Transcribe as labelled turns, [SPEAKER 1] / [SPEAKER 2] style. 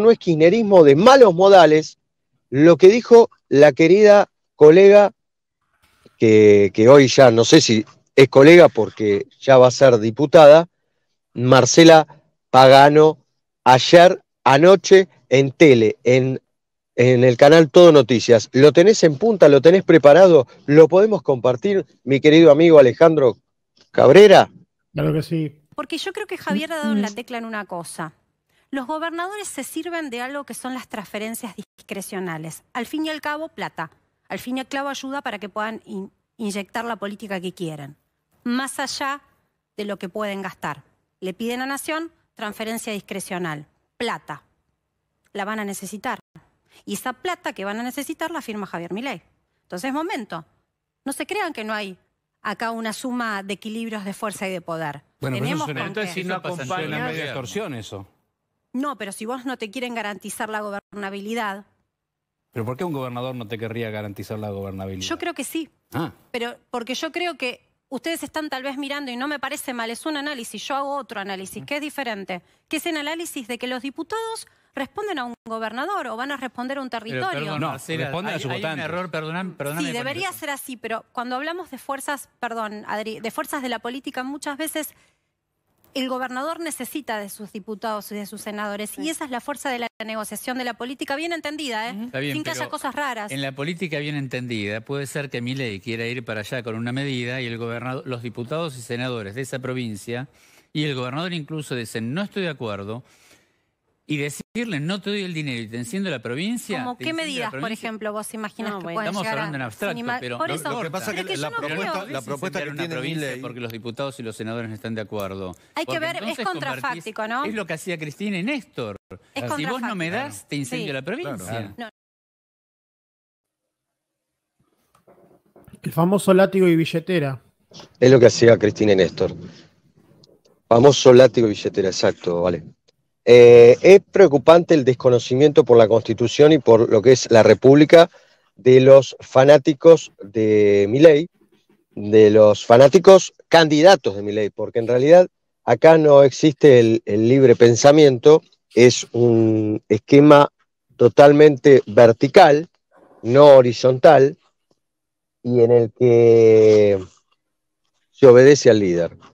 [SPEAKER 1] no es kirchnerismo de malos modales, lo que dijo la querida colega, que, hoy ya no sé si es colega porque ya va a ser diputada, Marcela Pagano, ayer, anoche, en tele, en, en el canal Todo Noticias. ¿Lo tenés en punta? ¿Lo tenés preparado? ¿Lo podemos compartir, mi querido amigo Alejandro Cabrera? Claro que sí.
[SPEAKER 2] Porque yo creo que Javier ha dado la tecla en una cosa. Los gobernadores se sirven de algo que son las transferencias discrecionales. Al fin y al cabo, plata. Al fin y al cabo, ayuda para que puedan inyectar la política que quieran. Más allá de lo que pueden gastar. Le piden a Nación transferencia discrecional. Plata. La van a necesitar. Y esa plata que van a necesitar la firma Javier Milei. Entonces, momento. No se crean que no hay acá una suma de equilibrios de fuerza y de poder. Tenemos pero eso entonces si no media
[SPEAKER 3] extorsión eso.
[SPEAKER 2] No, pero si vos no te quieren garantizar la gobernabilidad.
[SPEAKER 3] ¿Pero por qué un gobernador no te querría garantizar la gobernabilidad? Yo
[SPEAKER 2] creo que sí. Ah. Pero porque yo creo que ustedes están tal vez mirando y no me parece mal, es un análisis, yo hago otro análisis, que es diferente, que es el análisis de que los diputados responden a un gobernador o van a responder a un territorio. no, responden hay, a un error, Sí, debería ser así, pero cuando hablamos de fuerzas, perdón, Adri, de fuerzas de la política muchas veces el gobernador necesita de sus diputados y de sus senadores. Y esa es la fuerza de la negociación de la política, bien entendida,
[SPEAKER 3] ¿eh? sin que haya
[SPEAKER 2] cosas raras. En
[SPEAKER 3] la política bien entendida, puede ser que mi ley quiera ir para allá con una medida y el gobernador, los diputados y senadores de esa provincia y el gobernador incluso dicen, no estoy de acuerdo, y decirle no te doy el dinero y te enciendo la provincia. ¿Cómo qué medidas, por
[SPEAKER 2] ejemplo, vos imaginas Estamos hablando en abstracto, pero por lo, que pasa es que, la, propuesta, la
[SPEAKER 3] provincia porque los diputados y los senadores están de acuerdo. Hay que ver, es contrafáctico, ¿no? Es lo que hacía Cristina y Néstor. si vos no me das, te incendio la provincia.
[SPEAKER 1] El famoso látigo y billetera. Es lo que hacía Cristina y Néstor. Famoso látigo y billetera, exacto, vale. Eh, es preocupante el desconocimiento por la Constitución y por lo que es la República de los fanáticos de Milei, de los fanáticos candidatos de Milei, porque en realidad acá no existe el libre pensamiento, es un esquema totalmente vertical, no horizontal, y en el que se obedece al líder.